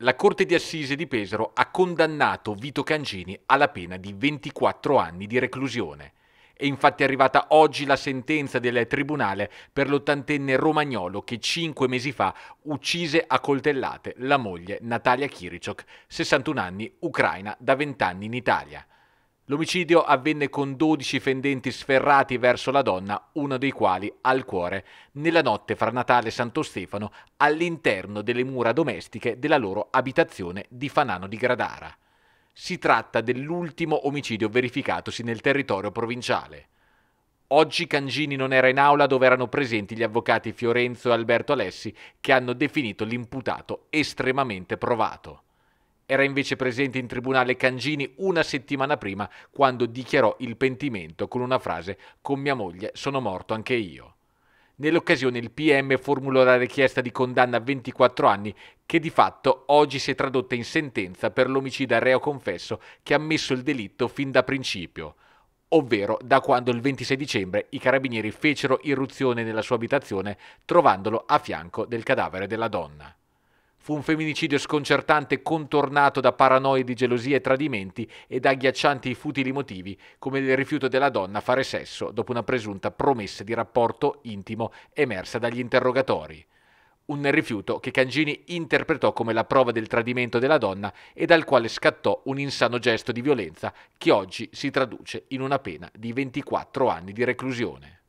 la Corte di Assise di Pesaro ha condannato Vito Cangini alla pena di 24 anni di reclusione. È infatti arrivata oggi la sentenza del Tribunale per l'ottantenne romagnolo che cinque mesi fa uccise a coltellate la moglie Natalia Kiricok, 61 anni, ucraina da 20 anni in Italia. L'omicidio avvenne con 12 fendenti sferrati verso la donna, uno dei quali al cuore, nella notte fra Natale e Santo Stefano, all'interno delle mura domestiche della loro abitazione di Fanano di Gradara. Si tratta dell'ultimo omicidio verificatosi nel territorio provinciale. Oggi Cangini non era in aula dove erano presenti gli avvocati Fiorenzo e Alberto Alessi che hanno definito l'imputato estremamente provato. Era invece presente in tribunale Cangini una settimana prima quando dichiarò il pentimento con una frase con mia moglie sono morto anche io. Nell'occasione il PM formulò la richiesta di condanna a 24 anni che di fatto oggi si è tradotta in sentenza per l'omicida reo confesso che ha ammesso il delitto fin da principio ovvero da quando il 26 dicembre i carabinieri fecero irruzione nella sua abitazione trovandolo a fianco del cadavere della donna. Fu un femminicidio sconcertante contornato da paranoie di gelosia e tradimenti e da agghiaccianti futili motivi come il rifiuto della donna a fare sesso dopo una presunta promessa di rapporto intimo emersa dagli interrogatori. Un rifiuto che Cangini interpretò come la prova del tradimento della donna e dal quale scattò un insano gesto di violenza che oggi si traduce in una pena di 24 anni di reclusione.